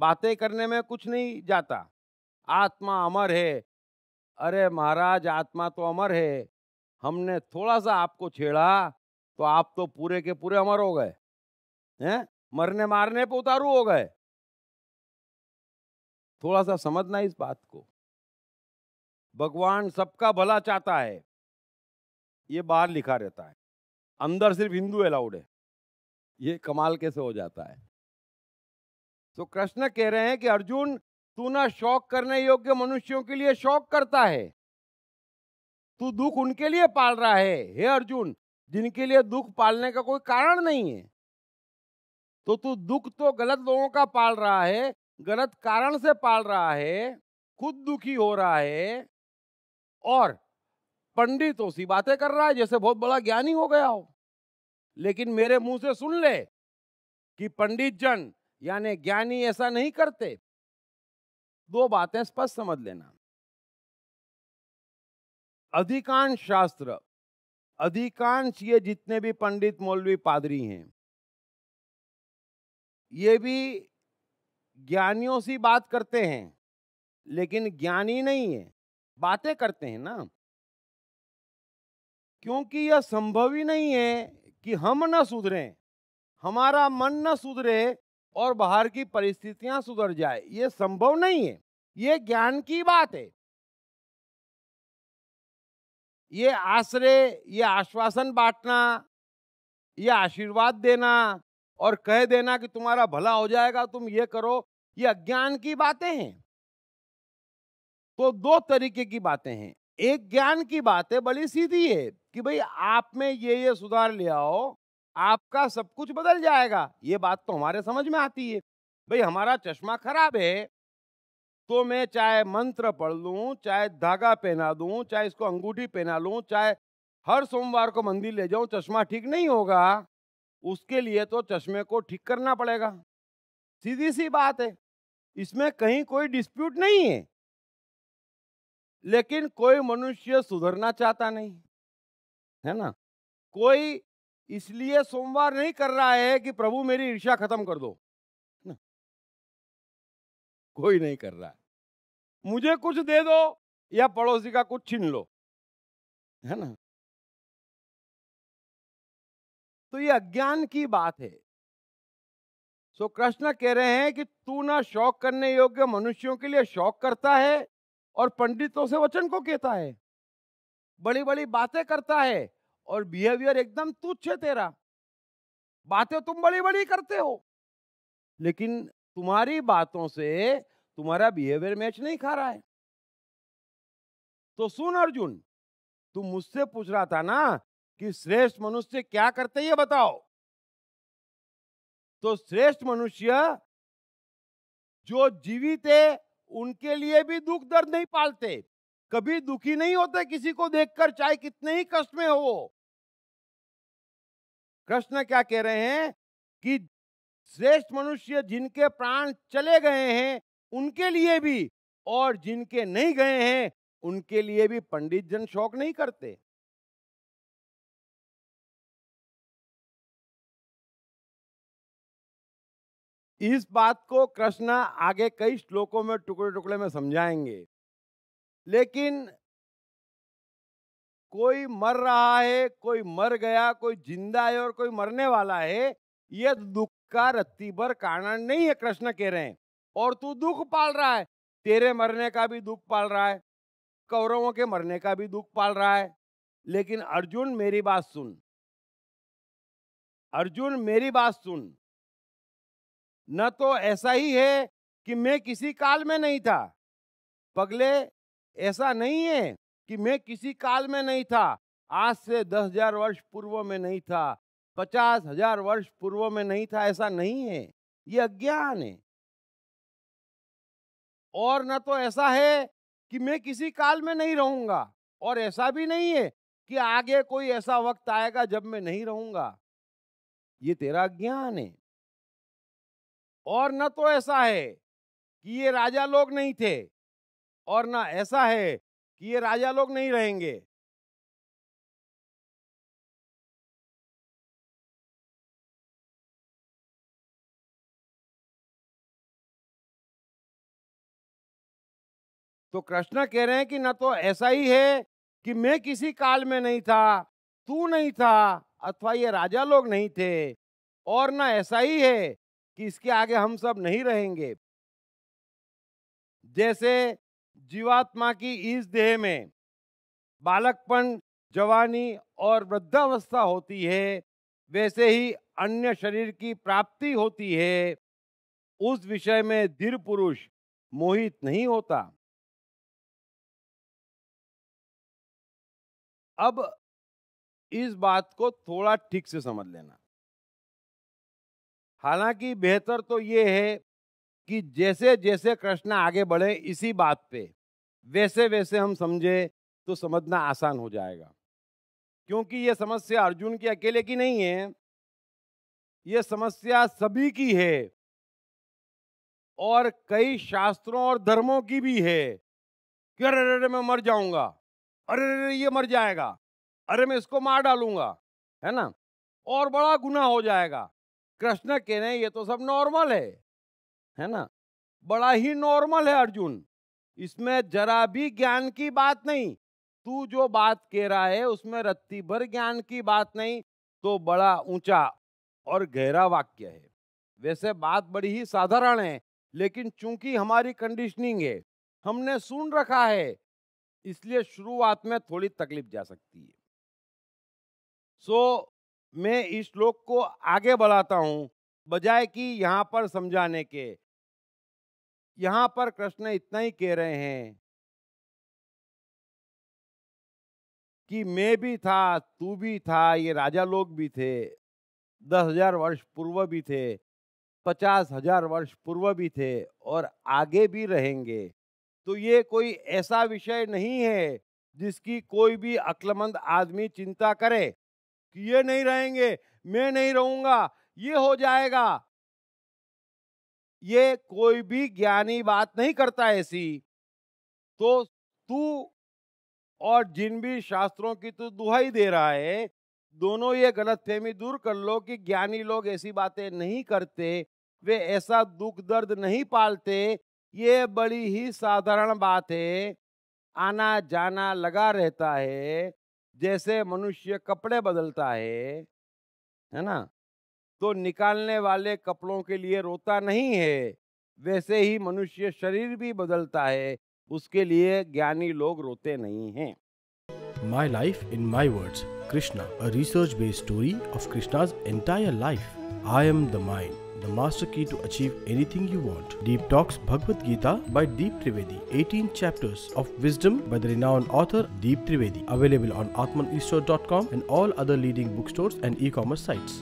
बातें करने में कुछ नहीं जाता आत्मा अमर है अरे महाराज आत्मा तो अमर है हमने थोड़ा सा आपको छेड़ा तो आप तो पूरे के पूरे अमर हो गए हैं मरने मारने पर उतारू हो गए थोड़ा सा समझना इस बात को भगवान सबका भला चाहता है ये बाहर लिखा रहता है अंदर सिर्फ हिंदू अलाउड है ये कमाल कैसे हो जाता है तो कृष्ण कह रहे हैं कि अर्जुन तू ना शौक करने योग्य मनुष्यों के लिए शौक करता है तू दुख उनके लिए पाल रहा है हे अर्जुन जिनके लिए दुख पालने का कोई कारण नहीं है तो तू दुख तो गलत लोगों का पाल रहा है गलत कारण से पाल रहा है खुद दुखी हो रहा है और पंडितों सी बातें कर रहा है जैसे बहुत बड़ा ज्ञानी हो गया हो लेकिन मेरे मुंह से सुन ले कि पंडित जन यानी ज्ञानी ऐसा नहीं करते दो बातें स्पष्ट समझ लेना अधिकांश शास्त्र अधिकांश ये जितने भी पंडित मौलवी पादरी हैं ये भी ज्ञानियों से बात करते हैं लेकिन ज्ञानी नहीं है बातें करते हैं ना क्योंकि यह संभव ही नहीं है कि हम न सुधरें हमारा मन न सुधरे और बाहर की परिस्थितियां सुधर जाए ये संभव नहीं है ये ज्ञान की बात है ये आश्रय ये आश्वासन बांटना ये आशीर्वाद देना और कह देना कि तुम्हारा भला हो जाएगा तुम ये करो ये अज्ञान की बातें हैं तो दो तरीके की बातें हैं एक ज्ञान की बात है बड़ी सीधी है कि भाई आप में ये ये सुधार ले आओ आपका सब कुछ बदल जाएगा ये बात तो हमारे समझ में आती है भाई हमारा चश्मा खराब है तो मैं चाहे मंत्र पढ़ लू चाहे धागा पहना दू चाहे इसको अंगूठी पहना लू चाहे हर सोमवार को मंदिर ले जाऊं चश्मा ठीक नहीं होगा उसके लिए तो चश्मे को ठीक करना पड़ेगा सीधी सी बात है इसमें कहीं कोई डिस्प्यूट नहीं है लेकिन कोई मनुष्य सुधरना चाहता नहीं है ना कोई इसलिए सोमवार नहीं कर रहा है कि प्रभु मेरी ईर्ष्या खत्म कर दो ना कोई नहीं कर रहा है मुझे कुछ दे दो या पड़ोसी का कुछ छीन लो है ना तो ये अज्ञान की बात है सो so, कृष्ण कह रहे हैं कि तू ना शौक करने योग्य मनुष्यों के लिए शौक करता है और पंडितों से वचन को कहता है बड़ी बड़ी बातें करता है और बिहेवियर एकदम तुच्छ है तेरा बातें तुम बड़ी बड़ी करते हो लेकिन तुम्हारी बातों से तुम्हारा बिहेवियर मैच नहीं खा रहा है तो सुन अर्जुन तुम मुझसे पूछ रहा था ना कि श्रेष्ठ मनुष्य क्या करते ये बताओ तो श्रेष्ठ मनुष्य जो जीवित है उनके लिए भी दुख दर्द नहीं पालते कभी दुखी नहीं होते किसी को देखकर चाहे कितने ही कष्ट में हो कृष्ण क्या कह रहे हैं कि श्रेष्ठ मनुष्य जिनके प्राण चले गए हैं उनके लिए भी और जिनके नहीं गए हैं उनके लिए भी पंडित जन शोक नहीं करते इस बात को कृष्णा आगे कई श्लोकों में टुकड़े टुकड़े में समझाएंगे लेकिन कोई मर रहा है कोई मर गया कोई जिंदा है और कोई मरने वाला है ये दुख का रत्ती भर कारण नहीं है कृष्ण कह रहे हैं और तू दुख पाल रहा है तेरे मरने का भी दुख पाल रहा है कौरवों के मरने का भी दुख पाल रहा है लेकिन अर्जुन मेरी बात सुन अर्जुन मेरी बात सुन न तो ऐसा ही है कि मैं किसी काल में नहीं था पगले ऐसा नहीं है कि मैं किसी काल में नहीं था आज से दस हजार वर्ष पूर्व में नहीं था पचास हजार वर्ष पूर्व में नहीं था ऐसा नहीं है ये अज्ञान है और न तो ऐसा है कि मैं किसी काल में नहीं रहूंगा और ऐसा भी नहीं है कि आगे कोई ऐसा वक्त आएगा जब मैं नहीं रहूंगा ये तेरा ज्ञान है और न तो ऐसा है कि ये राजा लोग नहीं थे और ना ऐसा है कि ये राजा लोग नहीं रहेंगे तो कृष्ण कह रहे हैं कि ना तो ऐसा ही है कि मैं किसी काल में नहीं था तू नहीं था अथवा ये राजा लोग नहीं थे और ना ऐसा ही है कि इसके आगे हम सब नहीं रहेंगे जैसे जीवात्मा की इस देह में बालकपन जवानी और वृद्धावस्था होती है वैसे ही अन्य शरीर की प्राप्ति होती है उस विषय में धीर पुरुष मोहित नहीं होता अब इस बात को थोड़ा ठीक से समझ लेना हालांकि बेहतर तो ये है कि जैसे जैसे कृष्ण आगे बढ़े इसी बात पे वैसे वैसे हम समझे तो समझना आसान हो जाएगा क्योंकि ये समस्या अर्जुन की अकेले की नहीं है यह समस्या सभी की है और कई शास्त्रों और धर्मों की भी है कि अरे अरे मैं मर जाऊंगा अरे अरे ये मर जाएगा अरे मैं इसको मार डालूंगा है ना और बड़ा गुना हो जाएगा कृष्ण कह रहे ये तो सब नॉर्मल है है ना बड़ा ही नॉर्मल है अर्जुन इसमें जरा भी ज्ञान की बात नहीं तू जो बात कह रहा है उसमें रत्ती भर ज्ञान की बात नहीं तो बड़ा ऊंचा और गहरा वाक्य है वैसे बात बड़ी ही साधारण है लेकिन चूंकि हमारी कंडीशनिंग है हमने सुन रखा है इसलिए शुरुआत में थोड़ी तकलीफ जा सकती है सो so, मैं इस श्लोक को आगे बढ़ाता हूं बजाय कि यहां पर समझाने के यहां पर कृष्ण इतना ही कह रहे हैं कि मैं भी था तू भी था ये राजा लोग भी थे दस हजार वर्ष पूर्व भी थे पचास हजार वर्ष पूर्व भी थे और आगे भी रहेंगे तो ये कोई ऐसा विषय नहीं है जिसकी कोई भी अक्लमंद आदमी चिंता करे कि ये नहीं रहेंगे मैं नहीं रहूंगा ये हो जाएगा ये कोई भी ज्ञानी बात नहीं करता ऐसी तो तू और जिन भी शास्त्रों की तू दुहाई दे रहा है दोनों ये गलतफहमी दूर कर लो कि ज्ञानी लोग ऐसी बातें नहीं करते वे ऐसा दुख दर्द नहीं पालते ये बड़ी ही साधारण बात है आना जाना लगा रहता है जैसे मनुष्य कपड़े बदलता है है ना तो निकालने वाले कपड़ों के लिए रोता नहीं है वैसे ही मनुष्य शरीर भी बदलता है उसके लिए ज्ञानी लोग रोते नहीं हैं my life in my words Krishna a research based story of Krishna's entire life I am the mind The master key to achieve anything you want. Deep Talks Bhagavad Gita by Deep Trivedi. 18 chapters of wisdom by the renowned author Deep Trivedi. Available on atmanistore.com and all other leading bookstores and e-commerce sites.